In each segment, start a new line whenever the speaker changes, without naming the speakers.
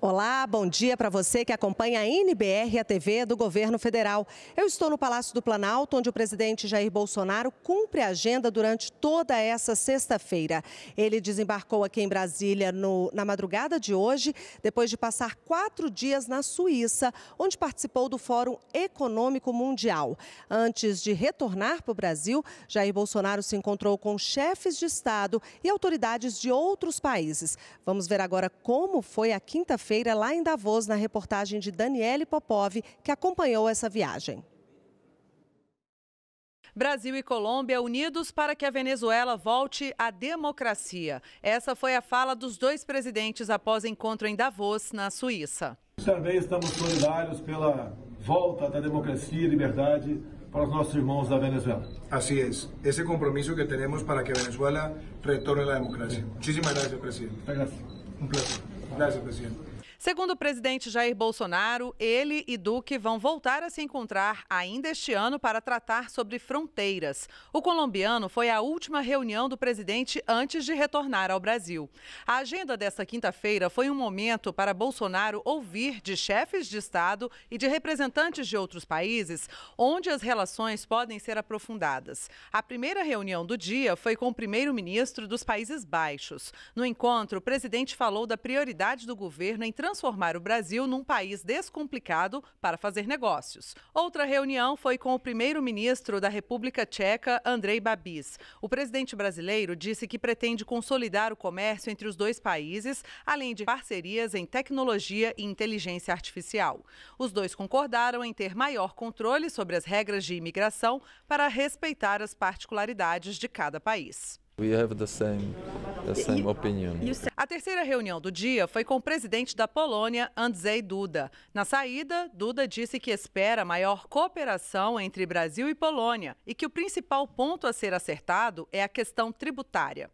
Olá, bom dia para você que acompanha a NBR, a TV do governo federal. Eu estou no Palácio do Planalto, onde o presidente Jair Bolsonaro cumpre a agenda durante toda essa sexta-feira. Ele desembarcou aqui em Brasília no, na madrugada de hoje, depois de passar quatro dias na Suíça, onde participou do Fórum Econômico Mundial. Antes de retornar para o Brasil, Jair Bolsonaro se encontrou com chefes de Estado e autoridades de outros países. Vamos ver agora como foi a quinta-feira feira lá em Davos, na reportagem de Daniele Popov, que acompanhou essa viagem.
Brasil e Colômbia unidos para que a Venezuela volte à democracia. Essa foi a fala dos dois presidentes após encontro em Davos, na Suíça.
Também estamos solidários pela volta da democracia e liberdade para os nossos irmãos da Venezuela. Assim é. Esse compromisso que temos para que a Venezuela retorne à democracia. Muito obrigado, presidente. Obrigado. Um prazer. Obrigado, presidente.
Segundo o presidente Jair Bolsonaro, ele e Duque vão voltar a se encontrar ainda este ano para tratar sobre fronteiras. O colombiano foi a última reunião do presidente antes de retornar ao Brasil. A agenda desta quinta-feira foi um momento para Bolsonaro ouvir de chefes de Estado e de representantes de outros países onde as relações podem ser aprofundadas. A primeira reunião do dia foi com o primeiro-ministro dos Países Baixos. No encontro, o presidente falou da prioridade do governo em transformar o Brasil num país descomplicado para fazer negócios. Outra reunião foi com o primeiro-ministro da República Tcheca, Andrei Babis. O presidente brasileiro disse que pretende consolidar o comércio entre os dois países, além de parcerias em tecnologia e inteligência artificial. Os dois concordaram em ter maior controle sobre as regras de imigração para respeitar as particularidades de cada país.
We have the same, the same opinion
terceira reunião do dia foi com o presidente da Polônia, Andrzej Duda. Na saída, Duda disse que espera maior cooperação entre Brasil e Polônia e que o principal ponto a ser acertado é a questão tributária.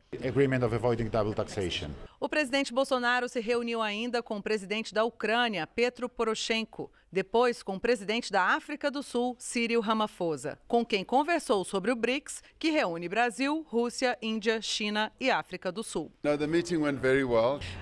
O presidente Bolsonaro se reuniu ainda com o presidente da Ucrânia, Petro Poroshenko, depois com o presidente da África do Sul, Cyril Ramaphosa, com quem conversou sobre o BRICS, que reúne Brasil, Rússia, Índia, China e África do Sul. Now,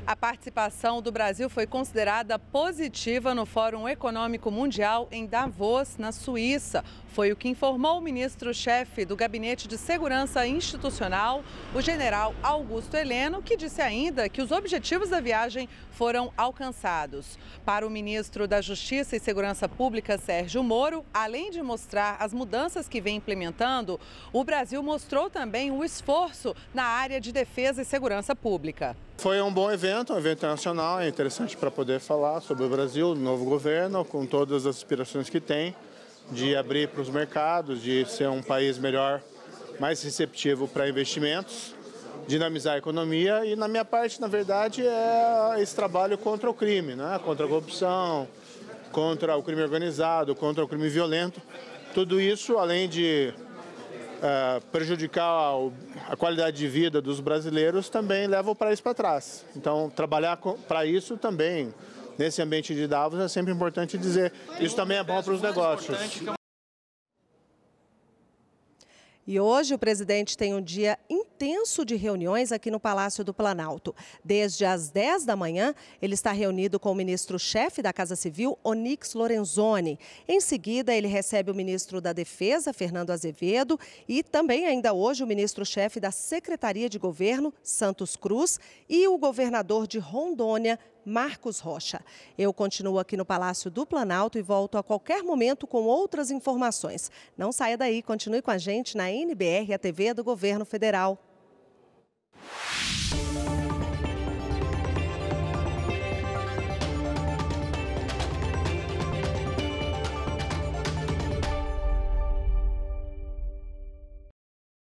a participação do Brasil foi considerada positiva no Fórum Econômico Mundial em Davos, na Suíça. Foi o que informou o ministro-chefe do Gabinete de Segurança Institucional, o general Augusto Heleno, que disse ainda que os objetivos da viagem foram alcançados. Para o ministro da Justiça e Segurança Pública, Sérgio Moro, além de mostrar as mudanças que vem implementando, o Brasil mostrou também o esforço na área de defesa e segurança pública.
Foi um bom evento, um evento nacional, é interessante para poder falar sobre o Brasil, o novo governo, com todas as aspirações que tem de abrir para os mercados, de ser um país melhor, mais receptivo para investimentos, dinamizar a economia e na minha parte, na verdade, é esse trabalho contra o crime, né? contra a corrupção, contra o crime organizado, contra o crime violento. Tudo isso, além de eh, prejudicar a, a, qualidade de vida dos brasileiros também leva o país para trás. Então, trabalhar para isso também, nesse ambiente de Davos, é sempre importante dizer. Isso também é bom para os negócios.
E hoje o presidente tem um dia intenso de reuniões aqui no Palácio do Planalto. Desde as 10 da manhã, ele está reunido com o ministro-chefe da Casa Civil, Onix Lorenzoni. Em seguida, ele recebe o ministro da Defesa, Fernando Azevedo, e também ainda hoje o ministro-chefe da Secretaria de Governo, Santos Cruz, e o governador de Rondônia, Marcos Rocha. Eu continuo aqui no Palácio do Planalto e volto a qualquer momento com outras informações. Não saia daí, continue com a gente na NBR, a TV do Governo Federal.